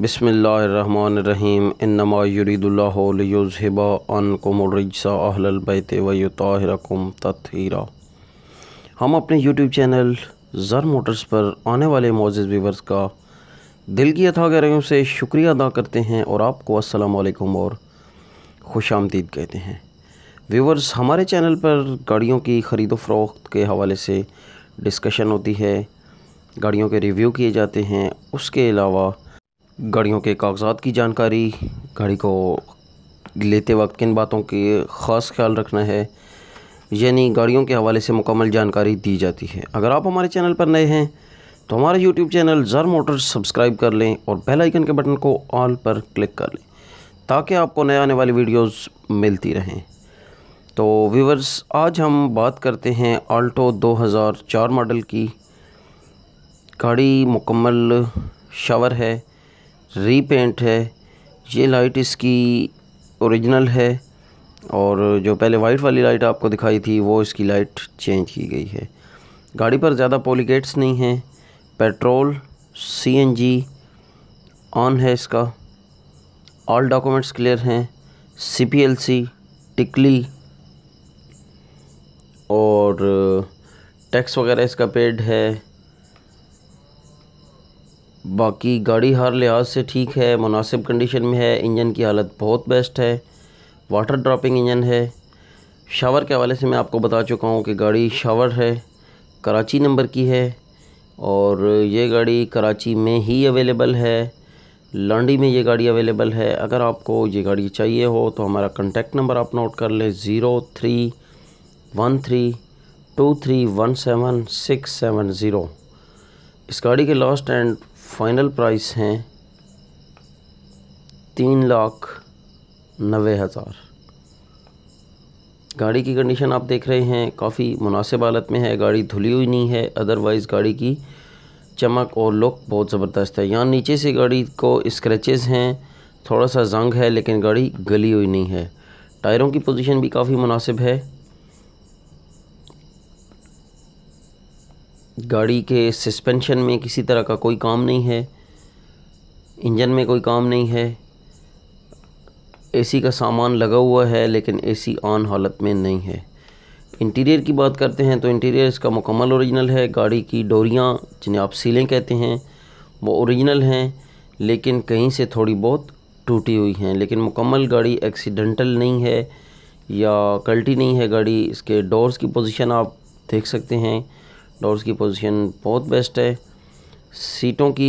बसमीम इन्नमारीदुल्लाज़िबा अनकुमरसा अहलबैत तथीरा हम अपने यूट्यूब चैनल ज़र मोटर्स पर आने वाले मोज़ वीवर्स का दिल की अथागरों से शुक्रिया अदा करते हैं और आपको अस्सलाम और खुश आमदीद कहते हैं व्यूवर्स हमारे चैनल पर गाड़ियों की ख़रीदो फरोख्त के हवाले से डिस्कशन होती है गाड़ियों के रिव्यू किए जाते हैं उसके अलावा गाड़ियों के कागजात की जानकारी गाड़ी को लेते वक्त किन बातों के ख़ास ख्याल रखना है यानी गाड़ियों के हवाले से मुकम्मल जानकारी दी जाती है अगर आप हमारे चैनल पर नए हैं तो हमारे यूट्यूब चैनल ज़र मोटर्स सब्सक्राइब कर लें और बेल आइकन के बटन को ऑल पर क्लिक कर लें ताकि आपको नए आने वाली वीडियोस मिलती रहें तो व्यूवर्स आज हम बात करते हैं आल्टो 2004 मॉडल की गाड़ी मुकम्मल शावर है रीपेंट है ये लाइट इसकी ओरिजिनल है और जो पहले वाइट वाली लाइट आपको दिखाई थी वो इसकी लाइट चेंज की गई है गाड़ी पर ज़्यादा पोलिकेट्स नहीं हैं पेट्रोल सीएनजी ऑन है इसका ऑल डॉक्यूमेंट्स क्लियर हैं सीपीएलसी टिकली और टैक्स वगैरह इसका पेड है बाकी गाड़ी हर लिहाज से ठीक है मुनासिब कंडीशन में है इंजन की हालत बहुत बेस्ट है वाटर ड्रॉपिंग इंजन है शावर के हवाले से मैं आपको बता चुका हूँ कि गाड़ी शावर है कराची नंबर की है और ये गाड़ी कराची में ही अवेलेबल है लांडी में ये गाड़ी अवेलेबल है अगर आपको ये गाड़ी चाहिए हो तो हमारा कंटेक्ट नंबर आप नोट कर लें zero three one three two three one seven six seven zero इस गाड़ी के लास्ट एंड फाइनल प्राइस हैं तीन लाख नबे हज़ार गाड़ी की कंडीशन आप देख रहे हैं काफ़ी मुनासिब हालत में है गाड़ी धुली हुई नहीं है अदरवाइज़ गाड़ी की चमक और लुक बहुत ज़बरदस्त है यहाँ नीचे से गाड़ी को स्क्रैचेस हैं थोड़ा सा जंग है लेकिन गाड़ी गली हुई नहीं है टायरों की पोजीशन भी काफ़ी मुनासिब है गाड़ी के सस्पेंशन में किसी तरह का कोई काम नहीं है इंजन में कोई काम नहीं है एसी का सामान लगा हुआ है लेकिन एसी ऑन हालत में नहीं है इंटीरियर की बात करते हैं तो इंटीरियर इसका मुकम्मल ओरिजिनल है गाड़ी की डोरियाँ जिन्हें आप सीलें कहते हैं वो ओरिजिनल हैं लेकिन कहीं से थोड़ी बहुत टूटी हुई हैं लेकिन मुकम्मल गाड़ी एक्सीडेंटल नहीं है या कल्टी नहीं है गाड़ी इसके डोर्स की पोजीशन आप देख सकते हैं डोर्स की पोजीशन बहुत बेस्ट है सीटों की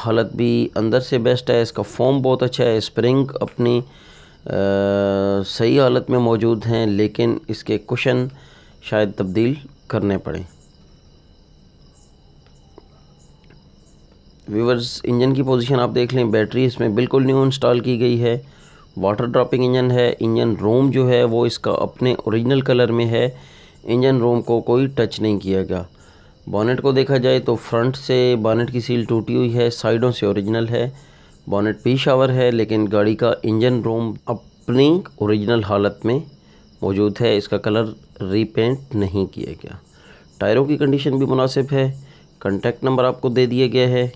हालत भी अंदर से बेस्ट है इसका फॉर्म बहुत अच्छा है स्प्रिंग अपनी आ, सही हालत में मौजूद हैं लेकिन इसके कुशन शायद तब्दील करने पड़े व्यूवर्स इंजन की पोजीशन आप देख लें बैटरी इसमें बिल्कुल न्यू इंस्टॉल की गई है वाटर ड्रॉपिंग इंजन है इंजन रोम जो है वो इसका अपने ओरिजिनल कलर में है इंजन रोम को कोई टच नहीं किया गया बॉनेट को देखा जाए तो फ्रंट से बॉनेट की सील टूटी हुई है साइडों से ओरिजिनल है बॉनेट पी शावर है लेकिन गाड़ी का इंजन रूम अपनी ओरिजिनल हालत में मौजूद है इसका कलर रीपेंट नहीं किया गया टायरों की कंडीशन भी मुनासिब है कंटेक्ट नंबर आपको दे दिया गया है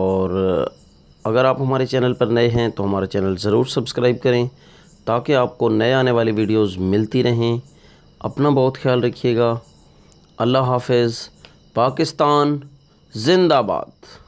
और अगर आप हमारे चैनल पर नए हैं तो हमारा चैनल ज़रूर सब्सक्राइब करें ताकि आपको नए आने वाली वीडियोस मिलती रहें अपना बहुत ख्याल रखिएगा अल्लाह हाफिज़ पाकिस्तान जिंदाबाद